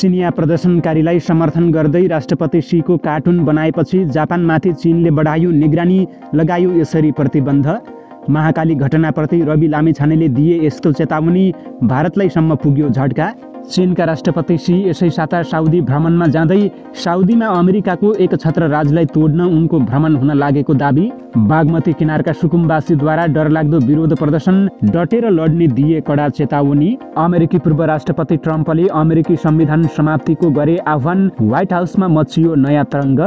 चिनिया प्रदर्शनकारीलाई समर्थन गर्दै राष्ट्रपति सीको कार्टुन बनाएपछि जापानमाथि चिनले बढायो निगरानी लगायो यसरी प्रतिबन्ध महाकाली घटनाप्रति रवि लामिछानेले दिए यस्तो चेतावनी भारतलाई सम्म पुग्यो झट्का चीनका राष्ट्रपति सी यसै साता साउदी भ्रमणमा जाँदै साउदीमा अमेरिकाको एक छत्र राजलाई तोड्न उनको भ्रमण हुन लागेको दावी बागमती किनारका सुकुम्बासीद्वारा डरलाग्दो विरोध प्रदर्शन डटेर लड्ने दिए कडा चेतावनी अमेरिकी पूर्व राष्ट्रपति ट्रम्पले अमेरिकी संविधान समाप्तिको गरे आह्वान व्हाइट हाउसमा मचियो नयाँ तरङ्ग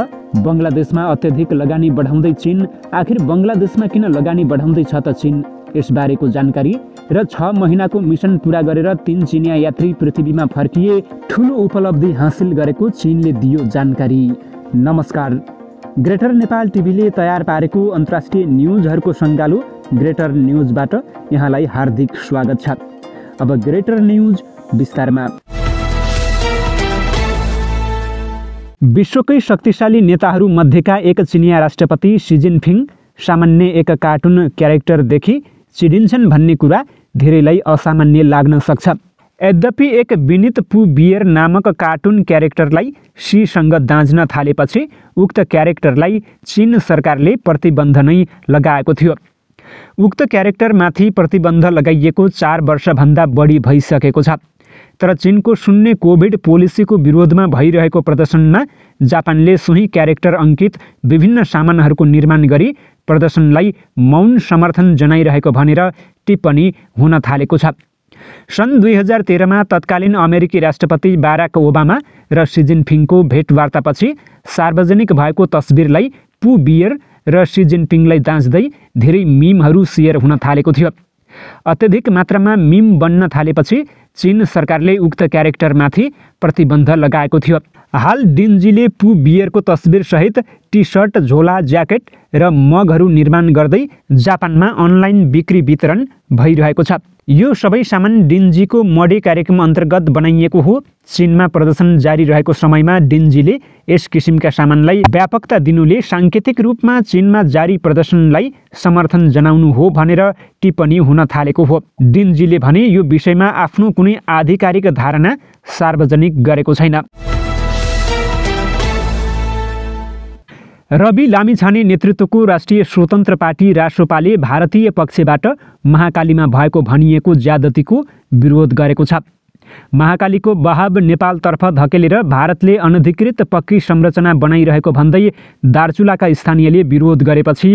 बङ्गलादेशमा अत्यधिक लगानी बढाउँदै चीन आखिर बङ्गलादेशमा किन लगानी बढाउँदैछ त चीन यसबारेको जानकारी र छ महिनाको मिसन पुरा गरेर तिन चिनिया यात्री पृथ्वीमा फर्किए ठुलो उपलब्धि हासिल गरेको चिनले दियो जानकारी नमस्कार ग्रेटर नेपाल टिभीले तयार पारेको अन्तर्राष्ट्रिय न्युजहरूको सङ्गालो ग्रेटर न्युजबाट यहाँलाई हार्दिक स्वागत छ अब ग्रेटर न्युज विस्तारमा विश्वकै शक्तिशाली नेताहरूमध्येका एक चिनिया राष्ट्रपति सिजिनफिङ फिङ सामान्य एक कार्टुन क्यारेक्टरदेखि चिडिन्छन् भन्ने कुरा धेरैलाई असामान्य लाग्न सक्छ यद्यपि एक विनित पु बियर नामक कार्टुन क्यारेक्टरलाई सीसँग दाँज्न थालेपछि उक्त क्यारेक्टरलाई चिन सरकारले प्रतिबन्ध नै लगाएको थियो उक्त क्यारेक्टरमाथि प्रतिबन्ध लगाइएको चार वर्षभन्दा बढी भइसकेको छ तर चिनको शून्य कोभिड पोलिसीको विरोधमा भइरहेको प्रदर्शनमा जापानले सोही क्यारेक्टर अङ्कित विभिन्न सामानहरूको निर्माण गरी प्रदर्शनलाई मौन समर्थन जनाइरहेको भनेर टिप्पणी हुन थालेको छ सन् दुई हजार तेह्रमा तत्कालीन अमेरिकी राष्ट्रपति बाराक ओबामा र सिजिनफिङको भेटवार्तापछि सार्वजनिक भएको तस्बिरलाई पु बियर र सिजिनपिङलाई दाँच्दै धेरै मिमहरू सेयर हुन थालेको थियो अत्यधिक मात्रामा मिम बन्न थालेपछि चीन सरकारले उक्त क्यारेक्टरमाथि प्रतिबन्ध लगाएको थियो हाल डिन्जीले पु बियरको तस्बिरसहित टी सर्ट झोला ज्याकेट र मगहरू निर्माण गर्दै जापानमा अनलाइन बिक्री वितरण भइरहेको छ यो सबै सामान डिन्जीको मडे कार्यक्रम अन्तर्गत बनाइएको हो चिनमा प्रदर्शन जारी रहेको समयमा डिन्जीले यस किसिमका सामानलाई व्यापकता दिनुले साङ्केतिक रूपमा चिनमा जारी प्रदर्शनलाई समर्थन जनाउनु हो भनेर टिप्पणी हुन थालेको हो डिन्जीले भने यो विषयमा आफ्नो कुनै आधिकारिक धारणा सार्वजनिक गरेको छैन रवि लामिछाने नेतृत्वको राष्ट्रिय स्वतन्त्र पार्टी रासोपाले भारतीय पक्षबाट महाकालीमा भएको भनिएको ज्यादतीको विरोध गरेको छ महाकालीको बहाव नेपालतर्फ धकेलेर भारतले अनधिकृत पक्की संरचना बनाइरहेको भन्दै दार्चुलाका स्थानीयले विरोध गरेपछि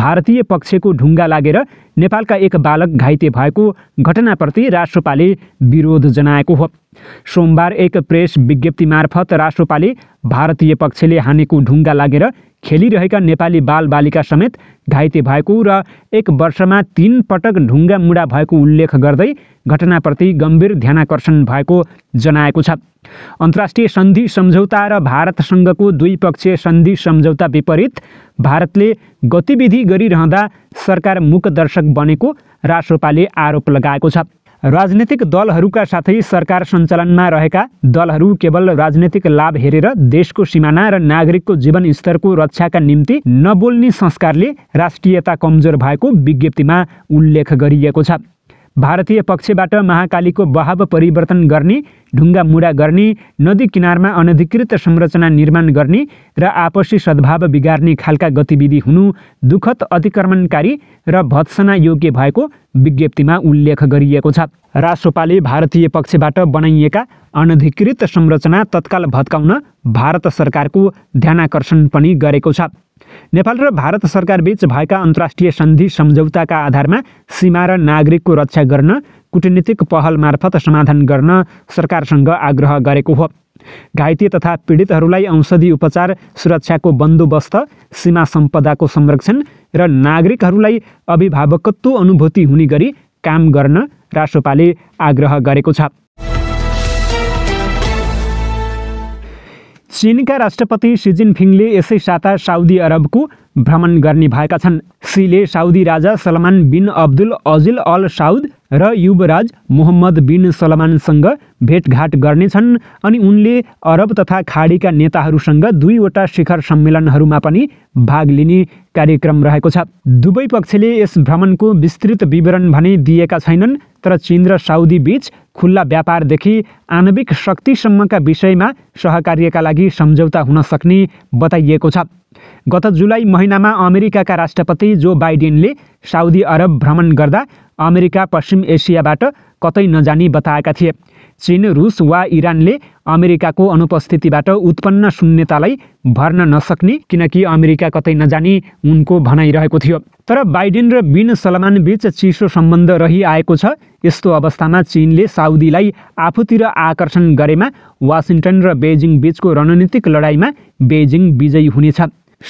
भारतीय पक्षको ढुङ्गा लागेर नेपालका एक बालक घाइते भएको घटनाप्रति राष्ट्रपाले विरोध जनाएको हो सोमबार एक प्रेस विज्ञप्ति मार्फत राष्ट्रपाले भारतीय पक्षले हानेको ढुङ्गा लागेर खेलिरहेका नेपाली बालबालिका समेत घाइते भएको र एक वर्षमा तिन पटक ढुङ्गा मुडा भएको उल्लेख गर्दै घटनाप्रति गम्भीर ध्यानाकर्षण भएको जनाएको छ अन्तर्राष्ट्रिय सन्धि सम्झौता र भारतसँगको द्विपक्षीय सन्धि सम्झौता विपरीत भारतले गतिविधि गरिरहँदा सरकार मुखदर्शक बनेको राष्ट्रपाले आरोप लगाएको छ राजनीतिक दलहरूका साथै सरकार सञ्चालनमा रहेका दलहरू केवल राजनीतिक लाभ हेरेर देशको सिमाना र नागरिकको जीवनस्तरको रक्षाका निम्ति नबोल्ने संस्कारले राष्ट्रियता कमजोर भएको विज्ञप्तिमा उल्लेख गरिएको छ भारतीय पक्षबाट महाकालीको बहाव परिवर्तन गर्ने ढुङ्गा मुडा गर्ने नदी किनारमा अनधिकृत संरचना निर्माण गर्ने र आपसी सद्भाव बिगार्ने खालका गतिविधि हुनु दुखद अतिक्रमणकारी र भत्सना योग्य भएको विज्ञप्तिमा उल्लेख गरिएको छ रासोपाले भारतीय पक्षबाट बनाइएका अनधिकृत संरचना तत्काल भत्काउन भारत सरकारको ध्यानाकर्षण पनि गरेको छ नेपाल र भारत सरकारबीच भएका अन्तर्राष्ट्रिय सन्धि सम्झौताका आधारमा सीमा र नागरिकको रक्षा गर्न कुटनीतिक पहल मार्फत समाधान गर्न सरकारसँग आग्रह गरेको हो घाइते तथा पीडितहरूलाई औषधि उपचार सुरक्षाको बन्दोबस्त सीमा सम्पदाको संरक्षण र नागरिकहरूलाई अभिभावकत्व अनुभूति हुने गरी काम गर्न राष्ट्रपाले आग्रह गरेको छ चीनका राष्ट्रपति सी जिनफिङले यसै साता साउदी अरबको भ्रमण गर्ने भएका छन् सीले साउदी राजा Salman bin Abdul Aziz Al Saud र युवराज मोहम्मद बिन सलमानसँग भेटघाट गर्नेछन् अनि उनले अरब तथा खाडीका नेताहरूसँग दुईवटा शिखर सम्मेलनहरूमा पनि भाग लिने कार्यक्रम रहेको छ दुवै पक्षले यस भ्रमणको विस्तृत विवरण भने दिएका छैनन् तर चीन र साउदी बीच खुल्ला व्यापारदेखि आणविक शक्तिसम्मका विषयमा सहकार्यका लागि सम्झौता हुन सक्ने बताइएको छ गत जुलाई महिनामा अमेरिकाका राष्ट्रपति जो बाइडेनले साउदी अरब भ्रमण गर्दा अमेरिका पश्चिम एसियाबाट कतै नजानी बताएका थिए चीन रुस वा इरानले अमेरिकाको अनुपस्थितिबाट उत्पन्न शून्यतालाई भर्न नसक्ने किनकि अमेरिका कतै नजाने उनको भनाइरहेको थियो तर बाइडेन र बिन सलमान बीच चिसो सम्बन्ध रहिआएको छ यस्तो अवस्थामा चीनले साउदीलाई आफूतिर आकर्षण गरेमा वासिङटन र बेजिङ बीचको रणनीतिक लडाइँमा बेजिङ विजयी हुनेछ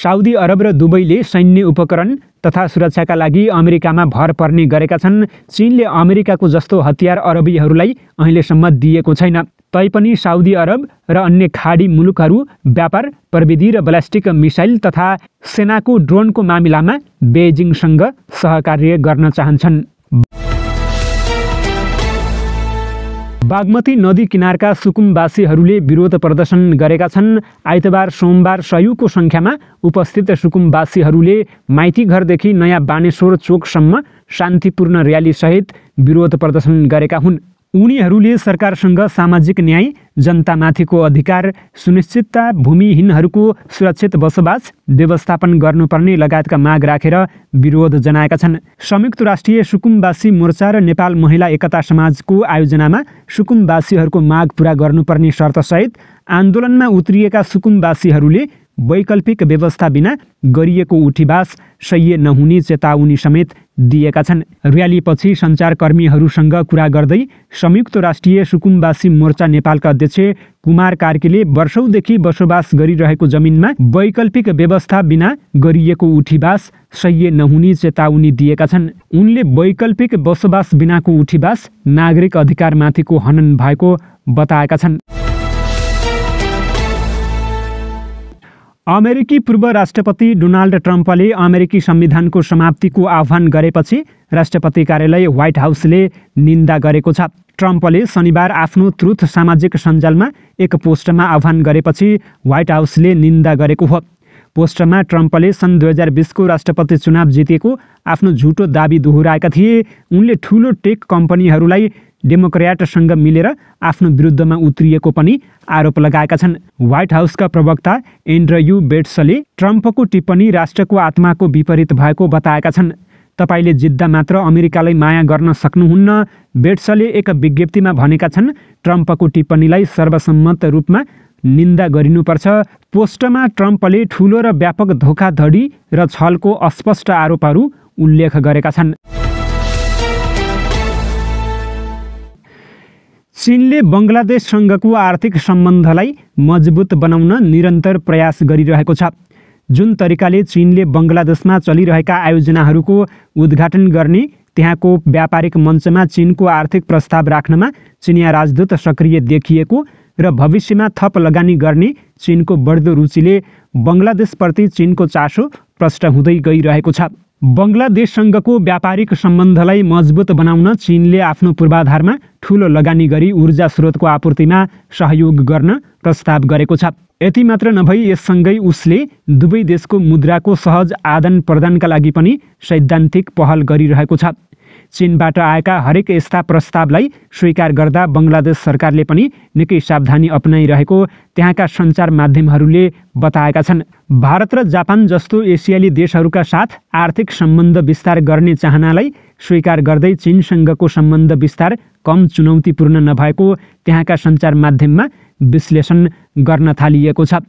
साउदी अरब र दुबईले सैन्य उपकरण तथा सुरक्षाका लागि अमेरिकामा भर पर्ने गरेका छन् चीनले अमेरिकाको जस्तो हतियार अरबीहरूलाई अहिलेसम्म दिएको छैन तैपनि साउदी अरब र अन्य खाडी मुलुकहरू व्यापार प्रविधि र ब्लास्टिक मिसाइल तथा सेनाको ड्रोनको मामिलामा बेजिङसँग सहकार्य गर्न चाहन्छन् बागमती नदी किनारका सुकुमवासीहरूले विरोध प्रदर्शन गरेका छन् आइतबार सोमबार सयौँको सङ्ख्यामा उपस्थित सुकुमवासीहरूले माइती घरदेखि नयाँ बानेश्वर चोकसम्म शान्तिपूर्ण र्यालीसहित विरोध प्रदर्शन गरेका हुन् उनीहरूले सरकारसँग सामाजिक न्याय जनतामाथिको अधिकार सुनिश्चितता भूमिहीनहरूको सुरक्षित बसोबास व्यवस्थापन गर्नुपर्ने लगायतका माग राखेर विरोध जनाएका छन् संयुक्त राष्ट्रिय सुकुमवासी मोर्चा र नेपाल महिला एकता समाजको आयोजनामा सुकुमवासीहरूको माग पुरा गर्नुपर्ने शर्तसहित आन्दोलनमा उत्रिएका सुकुमवासीहरूले वैकल्पिक व्यवस्था बिना गरिएको उठीबास सह्य नहुने चेतावनी समेत दिएका छन् र्यालीपछि सञ्चारकर्मीहरूसँग कुरा गर्दै संयुक्त राष्ट्रिय सुकुम्बासी मोर्चा नेपालका अध्यक्ष कुमार कार्कीले वर्षौँदेखि बसोबास गरिरहेको जमिनमा वैकल्पिक व्यवस्था बिना गरिएको उठीबास सह्य नहुने चेतावनी दिएका छन् उनले वैकल्पिक बसोबास बिनाको उठीबास नागरिक अधिकारमाथिको हनन भएको बताएका छन् अमेरिकी पूर्व राष्ट्रपति डोनाल्ड ट्रम्पले अमेरिकी संविधानको समाप्तिको आह्वान गरेपछि राष्ट्रपति कार्यालय व्हाइट हाउसले निन्दा गरेको छ ट्रम्पले शनिबार आफ्नो त्रुथ सामाजिक सञ्जालमा एक पोस्टमा आह्वान गरेपछि व्हाइट हाउसले निन्दा गरेको हो पोस्टमा ट्रम्पले सन् दुई हजार बिसको राष्ट्रपति चुनाव जितेको आफ्नो झुटो दाबी दोहोऱ्याएका थिए उनले ठुलो टेक कम्पनीहरूलाई डेमोक्रेटसँग मिलेर आफ्नो विरुद्धमा उत्रिएको पनि आरोप लगाएका छन् व्हाइट हाउसका प्रवक्ता एन्ड्रयु बेट्सले ट्रम्पको टिप्पणी राष्ट्रको आत्माको विपरीत भएको बताएका छन् तपाईँले जित्दा मात्र अमेरिकालाई माया गर्न सक्नुहुन्न बेट्सले एक विज्ञप्तिमा भनेका छन् ट्रम्पको टिप्पणीलाई सर्वसम्मत रूपमा निन्दा गरिनुपर्छ पोस्टमा ट्रम्पले ठुलो र व्यापक धोखाधडी र छलको अस्पष्ट आरोपहरू उल्लेख गरेका छन् चिनले बङ्गलादेशसँगको आर्थिक सम्बन्धलाई मजबुत बनाउन निरन्तर प्रयास गरिरहेको छ जुन तरिकाले चिनले बङ्गलादेशमा चलिरहेका आयोजनाहरूको उद्घाटन गर्ने त्यहाँको व्यापारिक मञ्चमा चिनको आर्थिक प्रस्ताव राख्नमा चिनिया राजदूत सक्रिय देखिएको र भविष्यमा थप लगानी गर्ने चिनको बढ्दो रुचिले बङ्गलादेशप्रति चिनको चासो स्पष्ट हुँदै गइरहेको छ बङ्गलादेशसँगको व्यापारिक सम्बन्धलाई मजबुत बनाउन चिनले आफ्नो पूर्वाधारमा ठुलो लगानी गरी ऊर्जा स्रोतको आपूर्तिमा सहयोग गर्न प्रस्ताव गरेको छ यति मात्र नभई यससँगै उसले दुवै देशको मुद्राको सहज आदान प्रदानका लागि पनि सैद्धान्तिक पहल गरिरहेको छ चीनबाट आएका हरेक यस्ता प्रस्तावलाई स्वीकार गर्दा बङ्गलादेश सरकारले पनि निकै सावधानी अपनाइरहेको त्यहाँका सञ्चार माध्यमहरूले बताएका छन् भारत र जापान जस्तो एसियाली देशहरूका साथ आर्थिक सम्बन्ध विस्तार गर्ने चाहनालाई स्वीकार गर्दै चीनसँगको सम्बन्ध विस्तार कम चुनौतीपूर्ण नभएको त्यहाँका सञ्चार माध्यममा विश्लेषण गर्न थालिएको छ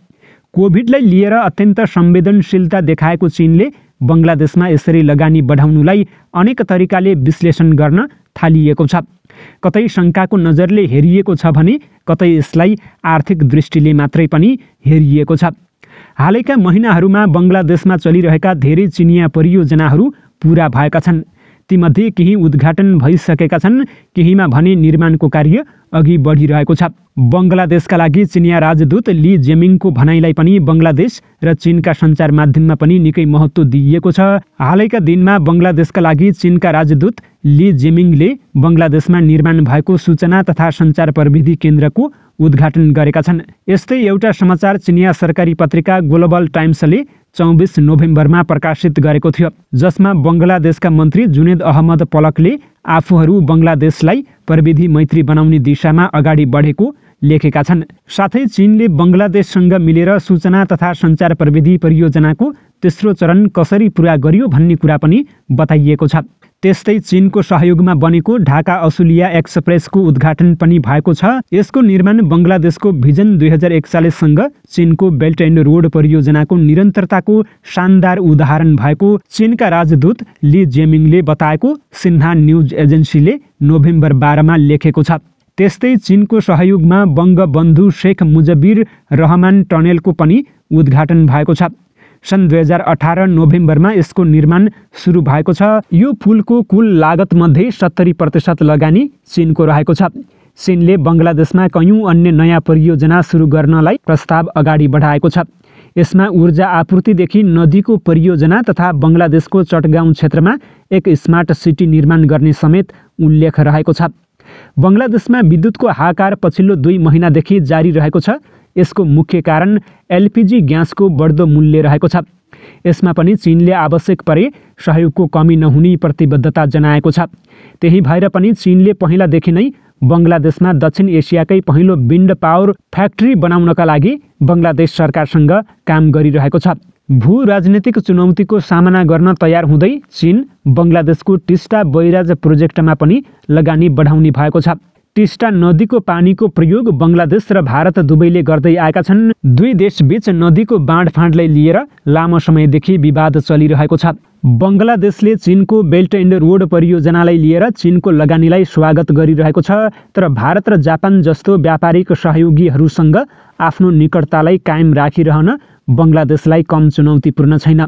कोभिडलाई लिएर अत्यन्त संवेदनशीलता देखाएको चिनले बङ्गलादेशमा यसरी लगानी बढाउनुलाई अनेक तरिकाले विश्लेषण गर्न थालिएको छ कतै शङ्काको नजरले हेरिएको छ भने कतै यसलाई आर्थिक दृष्टिले मात्रै पनि हेरिएको छ हालैका महिनाहरूमा बङ्गलादेशमा चलिरहेका धेरै चिनिया परियोजनाहरू पुरा भएका छन् तीमध्ये केही उद्घाटन भइसकेका छन् केहीमा भने निर्माणको कार्य अघि बढिरहेको छ बङ्गलादेशका लागि चिनिया राजदूत ली जेमिङको भनाइलाई पनि बङ्गलादेश र चिनका सञ्चार माध्यममा पनि निकै महत्त्व दिइएको छ हालैका दिनमा बङ्गलादेशका लागि चिनका राजदूत ली जेमिङले बङ्गलादेशमा निर्माण भएको सूचना तथा सञ्चार प्रविधि केन्द्रको उद्घाटन गरेका छन् यस्तै एउटा समाचार चिनिया सरकारी पत्रिका ग्लोबल टाइम्सले चौबिस नोभेम्बरमा प्रकाशित गरेको थियो जसमा बङ्गलादेशका मन्त्री जुनेद अहमद पलकले आफूहरू बङ्गलादेशलाई प्रविधि मैत्री बनाउने दिशामा अगाडि बढेको लेखेका छन् साथै चिनले बङ्गलादेशसँग मिलेर सूचना तथा सञ्चार प्रविधि परियोजनाको तेस्रो चरण कसरी पुरा गरियो भन्ने कुरा पनि बताइएको छ त्यस्तै चिनको सहयोगमा बनेको ढाका असुलिया एक्सप्रेसको उद्घाटन पनि भएको छ यसको निर्माण बङ्गलादेशको भिजन दुई हजार एकचालिससँग चिनको बेल्ट एन्ड रोड परियोजनाको निरन्तरताको शानदार उदाहरण भएको चिनका राजदूत ली जेमिङले बताएको सिन्हा न्युज एजेन्सीले नोभेम्बर बाह्रमा लेखेको छ त्यस्तै चिनको सहयोगमा बङ्गबन्धु शेख मुजबिर रहमान टनेलको पनि उद्घाटन भएको छ सन् दुई हजार अठार नोभेम्बरमा यसको निर्माण सुरु भएको छ यो पुलको कुल लागतमध्ये सत्तरी प्रतिशत लगानी चिनको रहेको छ चिनले बङ्गलादेशमा कयौँ अन्य नयाँ परियोजना सुरु गर्नलाई प्रस्ताव अगाडि बढाएको छ यसमा ऊर्जा आपूर्तिदेखि नदीको परियोजना तथा बङ्गलादेशको चटगाउँ क्षेत्रमा एक स्मार्ट सिटी निर्माण गर्ने समेत उल्लेख रहेको छ बङ्गलादेशमा विद्युतको हाकार पछिल्लो दुई महिनादेखि जारी रहेको छ यसको मुख्य कारण एलपिजी ग्यासको बढ्दो मूल्य रहेको छ यसमा पनि चिनले आवश्यक परे सहयोगको कमी नहुने प्रतिबद्धता जनाएको छ त्यही भएर पनि चिनले पहिलादेखि नै बङ्गलादेशमा दक्षिण एसियाकै पहिलो विन्ड पावर फ्याक्ट्री बनाउनका लागि बङ्गलादेश सरकारसँग काम गरिरहेको छ भू राजनीतिक चुनौतीको सामना गर्न तयार हुँदै चिन बङ्गलादेशको टिस्टा बैराज प्रोजेक्टमा पनि लगानी बढाउने भएको छ टिस्टा नदीको पानीको प्रयोग बङ्गलादेश र भारत दुवैले गर्दै आएका छन् दुई देशबीच नदीको बाँडफाँडलाई लिएर लामो समयदेखि विवाद चलिरहेको छ बङ्गलादेशले चिनको बेल्ट एन्ड रोड परियोजनालाई लिएर चिनको लगानीलाई स्वागत गरिरहेको छ तर भारत र जापान जस्तो व्यापारिक सहयोगीहरूसँग आफ्नो निकटतालाई कायम राखिरहन बङ्गलादेशलाई कम चुनौतीपूर्ण छैन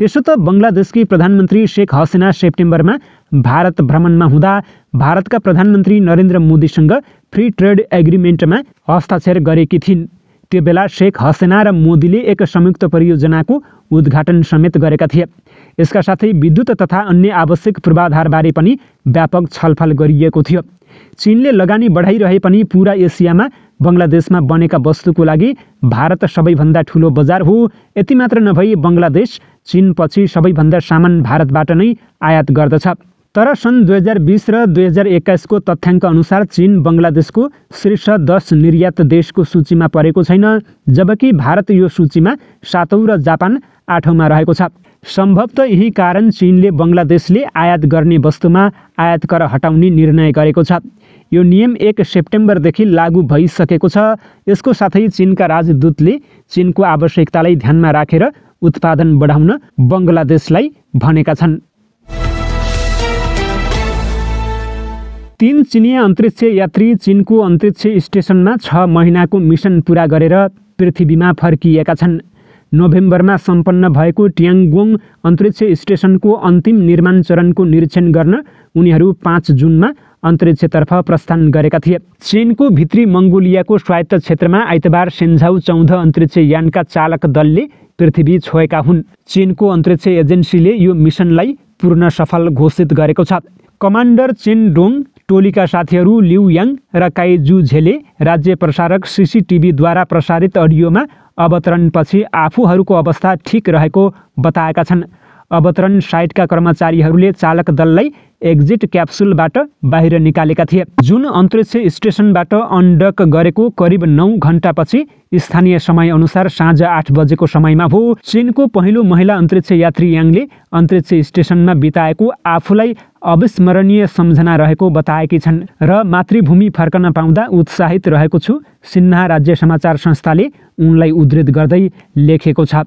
त्यसो त बङ्गलादेशकी प्रधानमन्त्री शेख हसिना सेप्टेम्बरमा भारत भ्रमणमा हुँदा भारतका प्रधानमन्त्री नरेन्द्र मोदीसँग फ्री ट्रेड एग्रिमेन्टमा हस्ताक्षर गरेकी थिइन् त्यो बेला शेख हसेना र मोदीले एक संयुक्त परियोजनाको उद्घाटन समेत गरेका थिए यसका साथै विद्युत तथा अन्य आवश्यक पूर्वाधारबारे पनि व्यापक छलफल गरिएको थियो चिनले लगानी बढाइरहे पनि पुरा एसियामा बङ्गलादेशमा बनेका वस्तुको लागि भारत सबैभन्दा ठुलो बजार हो यति मात्र नभई बङ्गलादेश चिनपछि सबैभन्दा सामान भारतबाट नै आयात गर्दछ तर सन् दुई हजार बिस र दुई हजार एक्काइसको तथ्याङ्क अनुसार चिन बङ्गलादेशको शीर्ष दस निर्यात देशको सूचीमा परेको छैन जबकि भारत यो सूचीमा सातौँ र जापान आठौँमा रहेको छ सम्भवत यही कारण चिनले बङ्गलादेशले आयात गर्ने वस्तुमा आयात कर हटाउने निर्णय गरेको छ यो नियम एक सेप्टेम्बरदेखि लागू भइसकेको छ यसको साथै चिनका राजदूतले चिनको आवश्यकतालाई ध्यानमा राखेर उत्पादन बढाउन बङ्गलादेशलाई भनेका छन् तीन चिनी अन्तरिक्ष यात्री चिनको अन्तरिक्ष स्टेसनमा छ महिनाको मिसन पुरा गरेर पृथ्वीमा फर्किएका छन् नोभेम्बरमा सम्पन्न भएको ट्याङगोङ अन्तरिक्ष स्टेसनको अन्तिम निर्माण चरणको निरीक्षण गर्न उनीहरू पाँच जुनमा अन्तरिक्षतर्फ प्रस्थान गरेका थिए चिनको भित्री मङ्गोलियाको स्वायत्त क्षेत्रमा आइतबार सेन्झाउ चौध अन्तरिक्ष यानका चालक दलले पृथ्वी छोएका हुन् चिनको अन्तरिक्ष एजेन्सीले यो मिसनलाई पूर्ण सफल घोषित गरेको छ कमान्डर चेन डोङ का साथी लिउ यांग रई जू झेले राज्य प्रसारक द्वारा प्रसारित पच्चीस आपूहर को अवस्था ठीक रहेको बताएका अवतरण साइटका कर्मचारीहरूले चालक दललाई एक्जिट क्याप्सुलबाट बाहिर निकालेका थिए जुन अन्तरिक्ष स्टेसनबाट अन्डक गरेको करिब नौ घन्टापछि स्थानीय समयअनुसार साँझ आठ बजेको समयमा हो चिनको पहिलो महिला अन्तरिक्ष यात्री याङले अन्तरिक्ष स्टेसनमा बिताएको आफूलाई अविस्मरणीय सम्झना रहेको बताएकी छन् र मातृभूमि फर्कन पाउँदा उत्साहित रहेको छु सिन्हा राज्य समाचार संस्थाले उनलाई उद्धित गर्दै लेखेको छ